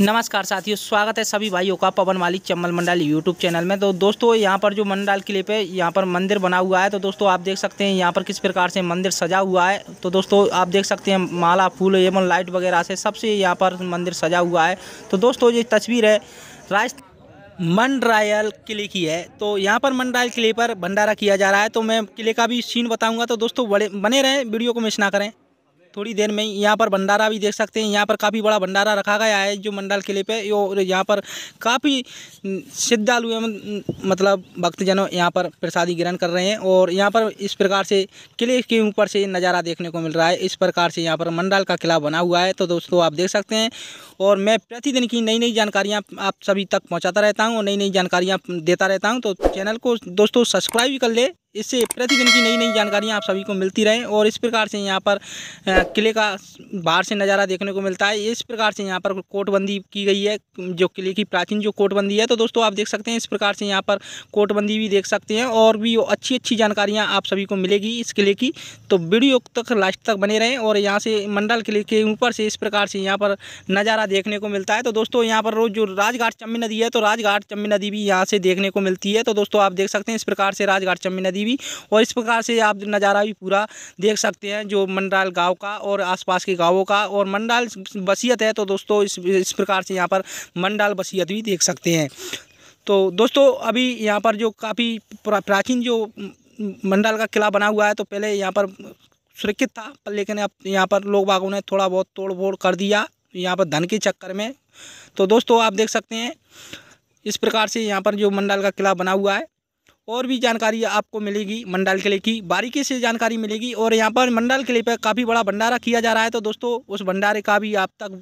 नमस्कार साथियों स्वागत है सभी भाइयों का पवन मालिक चम्बल मंडल यूट्यूब चैनल में तो दोस्तों यहाँ पर जो मंडल किले पे यहाँ पर मंदिर बना हुआ है तो दोस्तों आप देख सकते हैं यहाँ पर किस प्रकार से मंदिर सजा हुआ है तो दोस्तों आप देख सकते हैं माला फूल एवं लाइट वगैरह से सबसे यहाँ पर मंदिर सजा हुआ है तो दोस्तों ये तस्वीर है राजस्थान मंडरायल किले की है तो यहाँ पर मंडरायल किले पर भंडारा किया जा रहा है तो मैं किले का भी सीन बताऊँगा तो दोस्तों बड़े बने रहें वीडियो को मिस ना करें थोड़ी देर में यहाँ पर भंडारा भी देख सकते हैं यहाँ पर काफ़ी बड़ा भंडारा रखा गया है जो मंडल किले पे और यहाँ पर काफ़ी श्रद्धालु मतलब भक्तजनों यहाँ पर प्रसादी ग्रहण कर रहे हैं और यहाँ पर इस प्रकार से किले के ऊपर से नज़ारा देखने को मिल रहा है इस प्रकार से यहाँ पर मंडल का किला बना हुआ है तो दोस्तों आप देख सकते हैं और मैं प्रतिदिन की नई नई जानकारियाँ आप सभी तक पहुँचाता रहता हूँ और नई नई जानकारियाँ देता रहता हूँ तो चैनल को दोस्तों सब्सक्राइब भी कर ले इससे प्रतिदिन की नई नई जानकारियाँ आप सभी को मिलती रहें और इस प्रकार से यहाँ पर किले का बाहर से नज़ारा देखने को मिलता है इस प्रकार से यहाँ पर कोटबंदी की गई है जो किले की प्राचीन जो कोटबंदी है तो दोस्तों आप देख सकते हैं इस प्रकार से यहाँ पर कोटबंदी भी देख सकते हैं और भी अच्छी अच्छी जानकारियाँ आप सभी को मिलेगी इस किले की तो वीडियो तक लास्ट तक बने रहें और यहाँ से मंडल किले के ऊपर से इस प्रकार से यहाँ पर नज़ारा देखने को मिलता है तो दोस्तों यहाँ पर रोज़ जो राजघाट चम्बी नदी है तो राजघाट चम्बी नदी भी यहाँ से देखने को मिलती है तो दोस्तों आप देख सकते हैं इस प्रकार से राजघाट चम्बी नदी की भी और इस प्रकार से आप नज़ारा भी पूरा देख सकते हैं जो मंडाल गाँव का और आसपास के गाँवों का और मंडाल बसीयत है तो दोस्तों इस इस प्रकार से यहाँ पर मंडाल बसीयत भी देख सकते हैं तो दोस्तों अभी यहाँ पर जो काफ़ी प्राचीन जो मंडाल का किला बना हुआ है तो पहले यहाँ पर सुरक्षित था पर लेकिन अब यहाँ पर लोग बागों ने थोड़ा बहुत तोड़ फोड़ कर दिया यहाँ पर धन के चक्कर में तो दोस्तों आप देख सकते हैं इस प्रकार से यहाँ पर जो मंडाल का किला बना हुआ है और भी जानकारी आपको मिलेगी मंडाल किले की बारीकी से जानकारी मिलेगी और यहाँ पर मंडाल किले पर काफ़ी बड़ा भंडारा किया जा रहा है तो दोस्तों उस भंडारे का भी आप तक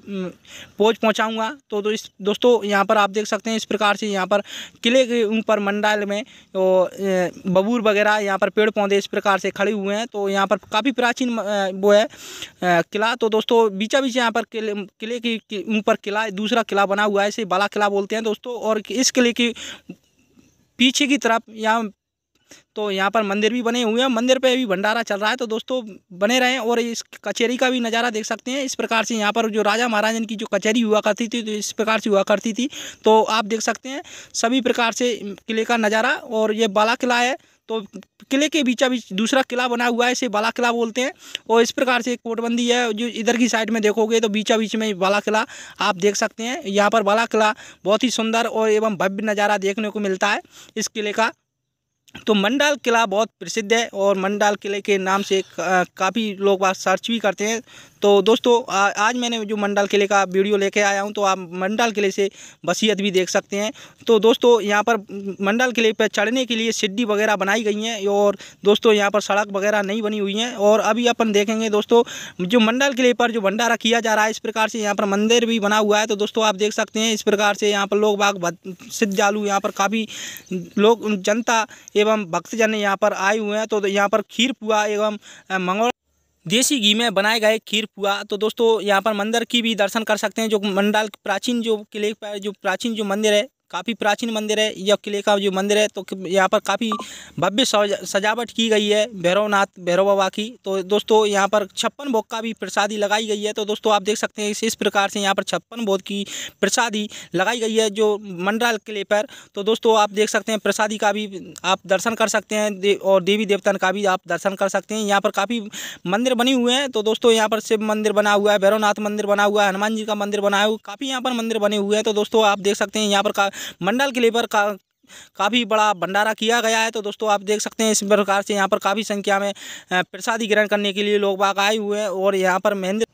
पहुँच पहुँचाऊँगा तो, तो इस दोस्तों यहाँ पर आप देख सकते हैं इस प्रकार से यहाँ पर किले के ऊपर मंडाल में बबूर वगैरह यहाँ पर पेड़ पौधे इस प्रकार से खड़े हुए हैं तो यहाँ पर काफ़ी प्राचीन वो है किला तो दोस्तों बीचा बीच यहाँ पर किले के ऊपर किला दूसरा किला बना हुआ है इसे बाला किला बोलते हैं दोस्तों और इस किले की पीछे की तरफ यहाँ तो यहाँ पर मंदिर भी बने हुए हैं मंदिर पे भी भंडारा चल रहा है तो दोस्तों बने रहें और इस कचहरी का भी नज़ारा देख सकते हैं इस प्रकार से यहाँ पर जो राजा महाराजन की जो कचहरी हुआ करती थी तो इस प्रकार से हुआ करती थी तो आप देख सकते हैं सभी प्रकार से किले का नज़ारा और ये बाला किला है तो किले के बीचा बीच दूसरा किला बना हुआ है इसे बाला किला बोलते हैं और इस प्रकार से एक कोटबंदी है जो इधर की साइड में देखोगे तो बीचा बीच में बाला किला आप देख सकते हैं यहाँ पर बाला किला बहुत ही सुंदर और एवं भव्य नज़ारा देखने को मिलता है इस किले का तो मंडाल किला बहुत प्रसिद्ध है और मंडाल किले के नाम से काफ़ी लोग बात सर्च भी करते हैं तो दोस्तों आ, आज मैंने जो मंडाल किले का वीडियो लेके आया हूं तो आप मंडाल किले से वसीयत भी देख सकते हैं तो दोस्तों यहां पर मंडाल किले पर चढ़ने के लिए सीढ़ी वगैरह बनाई गई हैं और दोस्तों यहां पर सड़क वगैरह नहीं बनी हुई हैं और अभी अपन देखेंगे दोस्तों जो मंडाल किले पर जो भंडारा किया जा रहा है इस प्रकार से यहाँ पर मंदिर भी बना हुआ है तो दोस्तों आप देख सकते हैं इस प्रकार से यहाँ पर लोग बाग सिद्ध यहाँ पर काफ़ी लोग जनता एवं भक्तजन यहाँ पर आए हुए हैं तो यहाँ पर खीर पुआ एवं मंगल देसी घी में बनाए गए खीर पुआ तो दोस्तों यहाँ पर मंदिर की भी दर्शन कर सकते हैं जो मंडाल प्राचीन जो किले जो प्राचीन जो मंदिर है काफ़ी प्राचीन मंदिर है यह किले का जो मंदिर है तो यहाँ पर काफ़ी भव्य सजावट की गई है भैरवनाथ भैरव बाबा की तो दोस्तों यहाँ पर छप्पन भोग का भी प्रसादी लगाई गई है तो दोस्तों आप देख सकते हैं इस इस प्रकार से यहाँ पर छप्पन भोग की प्रसादी लगाई गई है जो मंडराल किले पर तो दोस्तों आप देख सकते हैं प्रसादी का भी आप दर्शन कर सकते हैं और देवी देवता का भी आप दर्शन कर सकते हैं यहाँ पर काफ़ी मंदिर बने हुए हैं तो दोस्तों यहाँ पर शिव मंदिर बना हुआ है भैरवनाथ मंदिर बना हुआ है हनुमान जी का मंदिर बना हुआ काफ़ी यहाँ पर मंदिर बने हुए हैं तो दोस्तों आप देख सकते हैं यहाँ पर मंडल के लेबर का काफ़ी बड़ा भंडारा किया गया है तो दोस्तों आप देख सकते हैं इस प्रकार से यहाँ पर काफ़ी संख्या में प्रसादी ग्रहण करने के लिए लोग बाग आए हुए हैं और यहाँ पर महेंद्र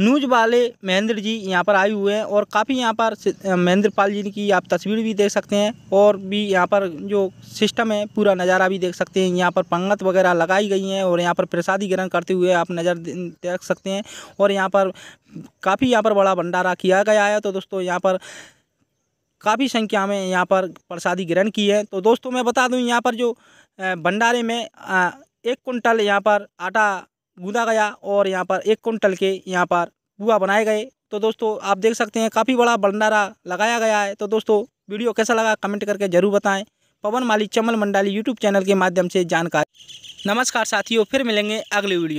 न्यूज वाले महेंद्र जी यहाँ पर आए हुए हैं और काफ़ी यहाँ पर महेंद्र पाल जी की आप तस्वीर भी देख सकते हैं और भी यहाँ पर जो सिस्टम है पूरा नज़ारा भी देख सकते हैं यहाँ पर पंगत वगैरह लगाई गई हैं और यहाँ पर प्रसादी ग्रहण करते हुए आप नज़र देख सकते हैं और यहाँ पर काफ़ी यहाँ पर बड़ा भंडारा किया गया है तो दोस्तों यहाँ पर काफ़ी संख्या में यहाँ पर प्रसादी ग्रहण की है तो दोस्तों मैं बता दूँ यहाँ पर जो भंडारे में एक कुंटल यहाँ पर आटा गूँधा गया और यहाँ पर एक कुंटल के यहाँ पर पुआ बनाए गए तो दोस्तों आप देख सकते हैं काफ़ी बड़ा भंडारा लगाया गया है तो दोस्तों वीडियो कैसा लगा कमेंट करके ज़रूर बताएं पवन माली चमल मंडाली यूट्यूब चैनल के माध्यम से जानकारी नमस्कार साथियों फिर मिलेंगे अगले वीडियो